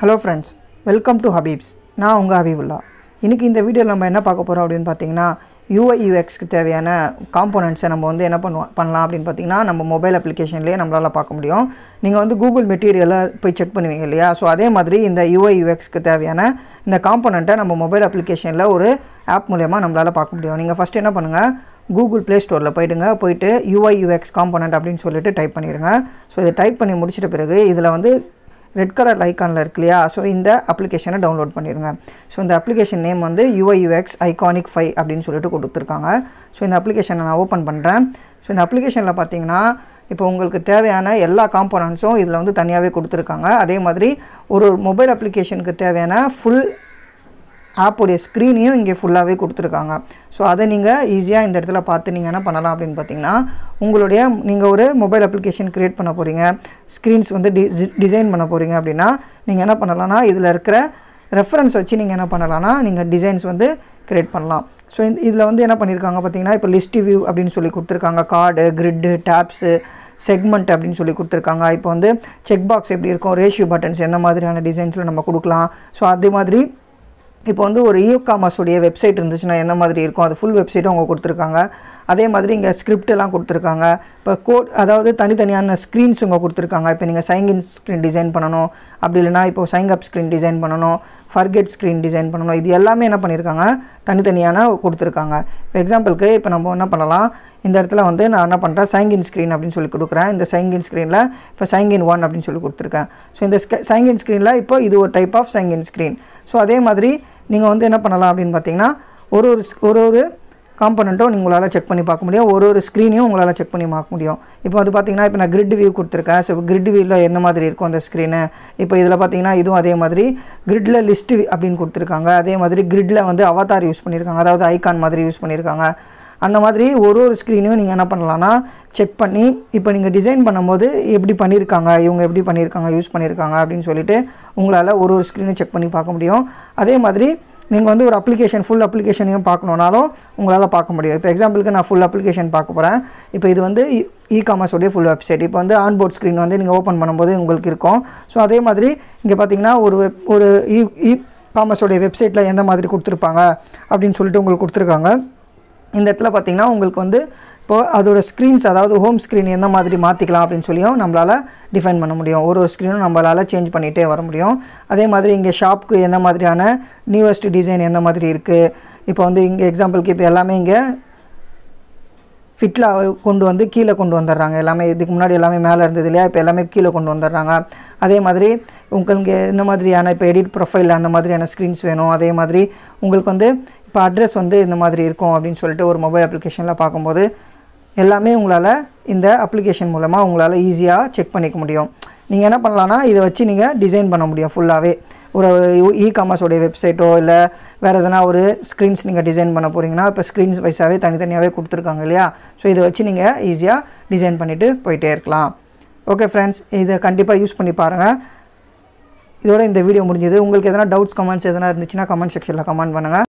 hello friends welcome to Habibs நான் உங்கள் ஹபீபுல்லா இன்றைக்கி இந்த வீடியோவில் நம்ம என்ன பார்க்க போகிறோம் அப்படின்னு பார்த்தீங்கன்னா யூஐ யூஎக்ஸ்க்கு தேவையான காம்போனன்ட்ஸை நம்ம வந்து என்ன பண்ணுவோம் பண்ணலாம் அப்படின்னு பார்த்தீங்கன்னா நம்ம மொபைல் அப்ளிகேஷன்லேயே நம்மளால் பார்க்க முடியும் நீங்கள் வந்து கூகுள் மெட்டீரியலை போய் செக் பண்ணுவீங்க இல்லையா ஸோ அதே மாதிரி இந்த யூஐ யூஎக்ஸ்க்கு தேவையான இந்த காம்போனண்ட்டை நம்ம மொபைல் அப்ளிகேஷனில் ஒரு ஆப் மூலயமா நம்மளால் பார்க்க முடியும் நீங்கள் ஃபஸ்ட் என்ன பண்ணுங்கள் கூகுள் ப்ளே ஸ்டோரில் போயிடுங்க போயிட்டு யூஐ யூஎக்ஸ் காம்போனண்ட் அப்படின்னு சொல்லிட்டு டைப் பண்ணிடுங்க ஸோ இதை டைப் பண்ணி முடிச்சிட்ட பிறகு இதில் வந்து ரெட் கலர் ஐக்கானில் இருக்கு இல்லையா ஸோ இந்த அப்ளிகேஷனை டவுன்லோட் பண்ணிடுங்க ஸோ இந்த அப்ளிகேஷன் நேம் வந்து யூஐயுஎக்ஸ் ஐகானிக் ஃபைவ் அப்படின்னு சொல்லிட்டு கொடுத்துருக்காங்க ஸோ இந்த அப்ளிகேஷனை நான் ஓப்பன் பண்ணுறேன் ஸோ இந்த அப்ளிகேஷனில் பார்த்தீங்கன்னா இப்போ உங்களுக்கு தேவையான எல்லா காம்போனன்ட்ஸும் இதில் வந்து தனியாகவே கொடுத்துருக்காங்க அதே மாதிரி ஒரு ஒரு மொபைல் அப்ளிகேஷனுக்கு தேவையான ஃபுல் ஆப்புடைய ஸ்க்ரீனையும் இங்கே ஃபுல்லாகவே கொடுத்துருக்காங்க ஸோ அதை நீங்கள் ஈஸியாக இந்த இடத்துல பார்த்து நீங்கள் என்ன பண்ணலாம் அப்படின்னு பார்த்தீங்கன்னா உங்களுடைய நீங்கள் ஒரு மொபைல் அப்ளிகேஷன் க்ரியேட் பண்ண போகிறீங்க ஸ்க்ரீன்ஸ் வந்து டி டிசைன் பண்ண போகிறீங்க அப்படின்னா நீங்கள் என்ன பண்ணலாம்னா இதில் இருக்கிற ரெஃபரன்ஸ் வச்சு நீங்கள் என்ன பண்ணலாம்னா நீங்கள் டிசைன்ஸ் வந்து க்ரியேட் பண்ணலாம் ஸோ இந்த இதில் வந்து என்ன பண்ணியிருக்காங்க பார்த்தீங்கன்னா இப்போ லிஸ்ட் வியூ அப்படின்னு சொல்லி கொடுத்துருக்காங்க கார்டு கிரிட்டு டேப்ஸு செக்மெண்ட் அப்படின்னு சொல்லி கொடுத்துருக்காங்க இப்போ வந்து செக் பாக்ஸ் எப்படி இருக்கும் ரேஷியோ பட்டன்ஸ் என்ன மாதிரியான டிசைன்ஸில் நம்ம கொடுக்கலாம் ஸோ அதே மாதிரி இப்போ வந்து ஒரு இ காமர்ஸ் உடைய வெப்சைட் இருந்துச்சுன்னா என்ன மாதிரி இருக்கும் அது ஃபுல் வெப்சைட்டும் அவங்க கொடுத்துருக்காங்க அதே மாதிரி இங்கே ஸ்கிரிப்ட் எல்லாம் கொடுத்துருக்காங்க இப்போ கோட் அதாவது தனித்தனியான ஸ்க்ரீன்ஸ் இங்கே கொடுத்துருக்காங்க இப்போ நீங்கள் சைங்கின் ஸ்க்ரீன் டிசைன் பண்ணணும் அப்படி இல்லைனா இப்போ சைங் அப் ஸ்க்ரீன் டிசைன் பண்ணணும் ஃபர்கெட் ஸ்க்ரீன் டிசைன் பண்ணணும் இது எல்லாமே என்ன பண்ணியிருக்காங்க தனித்தனியான கொடுத்துருக்காங்க இப்போ எக்ஸாம்பிளுக்கு இப்போ நம்ம என்ன பண்ணலாம் இந்த இடத்துல வந்து நான் என்ன பண்ணுறேன் சைங்கின் ஸ்க்ரீன் அப்படின்னு சொல்லி கொடுக்குறேன் இந்த சைங்கின் ஸ்க்ரீனில் இப்போ சைங்கின் ஒன் அப்படின்னு சொல்லி கொடுத்துருக்கேன் ஸோ இந்த சைங்கின் ஸ்க்ரீனில் இப்போ இது ஒரு டைப் ஆஃப் சைங்கின் ஸ்க்ரீன் ஸோ அதே மாதிரி நீங்கள் வந்து என்ன பண்ணலாம் அப்படின்னு பார்த்தீங்கன்னா ஒரு ஒரு ஒரு ஒரு காம்பனண்ட்டும் உங்களால் செக் பண்ணி பார்க்க முடியும் ஒரு ஒரு ஸ்க்ரீனையும் உங்களால் செக் பண்ணி பார்க்க முடியும் இப்போ வந்து பார்த்தீங்கன்னா இப்போ நான் கிரிட் வியூ கொடுத்துருக்கேன் ஸோ கிரிட் வியூவில் என்ன மாதிரி இருக்கும் அந்த ஸ்க்ரீனு இப்போ இதில் பார்த்திங்கன்னா இதுவும் அதே மாதிரி கிரிட்டில் லிஸ்ட்டு அப்படின்னு கொடுத்துருக்காங்க அதே மாதிரி கிரிட்டில் வந்து அவதார் யூஸ் பண்ணியிருக்காங்க அதாவது ஐக்கான் மாதிரி யூஸ் பண்ணியிருக்காங்க அந்த மாதிரி ஒரு ஒரு ஸ்க்ரீனையும் நீங்கள் என்ன பண்ணலான்னா செக் பண்ணி இப்போ நீங்கள் டிசைன் பண்ணும்போது எப்படி பண்ணியிருக்காங்க இவங்க எப்படி பண்ணியிருக்காங்க யூஸ் பண்ணியிருக்காங்க அப்படின்னு சொல்லிட்டு உங்களால் ஒரு ஒரு ஸ்க்ரீனும் செக் பண்ணி பார்க்க முடியும் அதே மாதிரி நீங்கள் வந்து ஒரு அப்ளிகேஷன் ஃபுல் அப்ளிகேஷனையும் பார்க்கணுன்னாலும் உங்களால் பார்க்க முடியும் இப்போ எக்ஸாம்பிளுக்கு நான் ஃபுல் அப்ளிகேஷன் பார்க்க போகிறேன் இப்போ இது வந்து இ காமர்ஸோடைய ஃபுல் வெப்சைட் இப்போ வந்து ஆன்போர்ட் ஸ்க்ரீன் வந்து நீங்கள் ஓப்பன் பண்ணும்போது உங்களுக்கு இருக்கும் ஸோ அதே மாதிரி இங்கே பார்த்தீங்கன்னா ஒரு வெப் ஒரு இ காமர்ஸோடைய வெப்சைட்டில் எந்த மாதிரி கொடுத்துருப்பாங்க அப்படின்னு சொல்லிட்டு உங்களுக்கு கொடுத்துருக்காங்க இந்த இடத்துல பார்த்தீங்கன்னா உங்களுக்கு வந்து இப்போது அதோட ஸ்க்ரீன்ஸ் அதாவது ஹோம் ஸ்க்ரீன் எந்த மாதிரி மாற்றிக்கலாம் அப்படின்னு சொல்லியும் நம்மளால் டிஃபைன் பண்ண முடியும் ஒரு ஒரு ஸ்க்ரீனும் நம்மளால் சேஞ்ச் பண்ணிகிட்டே வர முடியும் அதே மாதிரி இங்கே ஷாப்புக்கு எந்த மாதிரியான நியூவஸ்ட் டிசைன் எந்த மாதிரி இருக்குது இப்போ வந்து இங்கே எக்ஸாம்பிளுக்கு இப்போ எல்லாமே இங்கே ஃபிட்டில் கொண்டு வந்து கீழே கொண்டு வந்துடுறாங்க எல்லாமே இதுக்கு முன்னாடி எல்லாமே மேலே இருந்தது இல்லையா இப்போ எல்லாமே கீழே கொண்டு வந்துடுறாங்க அதே மாதிரி உங்களுக்கு என்ன மாதிரியான இப்போ எடிட் ப்ரொஃபைல் அந்த மாதிரியான ஸ்க்ரீன்ஸ் வேணும் அதே மாதிரி உங்களுக்கு வந்து இப்போ அட்ரஸ் வந்து இந்த மாதிரி இருக்கும் அப்படின்னு சொல்லிட்டு ஒரு மொபைல் அப்ளிகேஷனில் பார்க்கும்போது எல்லாமே உங்களால் இந்த அப்ளிகேஷன் மூலமாக உங்களால் ஈஸியாக செக் பண்ணிக்க முடியும் நீங்கள் என்ன பண்ணலான்னா இதை வச்சு நீங்கள் டிசைன் பண்ண முடியும் ஃபுல்லாகவே ஒரு இ காமர்ஸோடைய வெப்சைட்டோ இல்லை வேறு எதனா ஒரு ஸ்க்ரீன்ஸ் நீங்கள் டிசைன் பண்ண போகிறீங்கன்னா இப்போ ஸ்க்ரீன்ஸ் வைஸாகவே தனித்தனியாகவே கொடுத்துருக்காங்க இல்லையா ஸோ இதை வச்சு நீங்கள் ஈஸியாக டிசைன் பண்ணிவிட்டு போயிட்டே இருக்கலாம் ஓகே ஃப்ரெண்ட்ஸ் இதை கண்டிப்பாக யூஸ் பண்ணி பாருங்கள் இதோட இந்த வீடியோ முடிஞ்சது உங்களுக்கு எதனா டவுட்ஸ் கமெண்ட்ஸ் எதனா இருந்துச்சுன்னா கமெண்ட் செக்ஷனில் கமெண்ட் பண்ணுங்கள்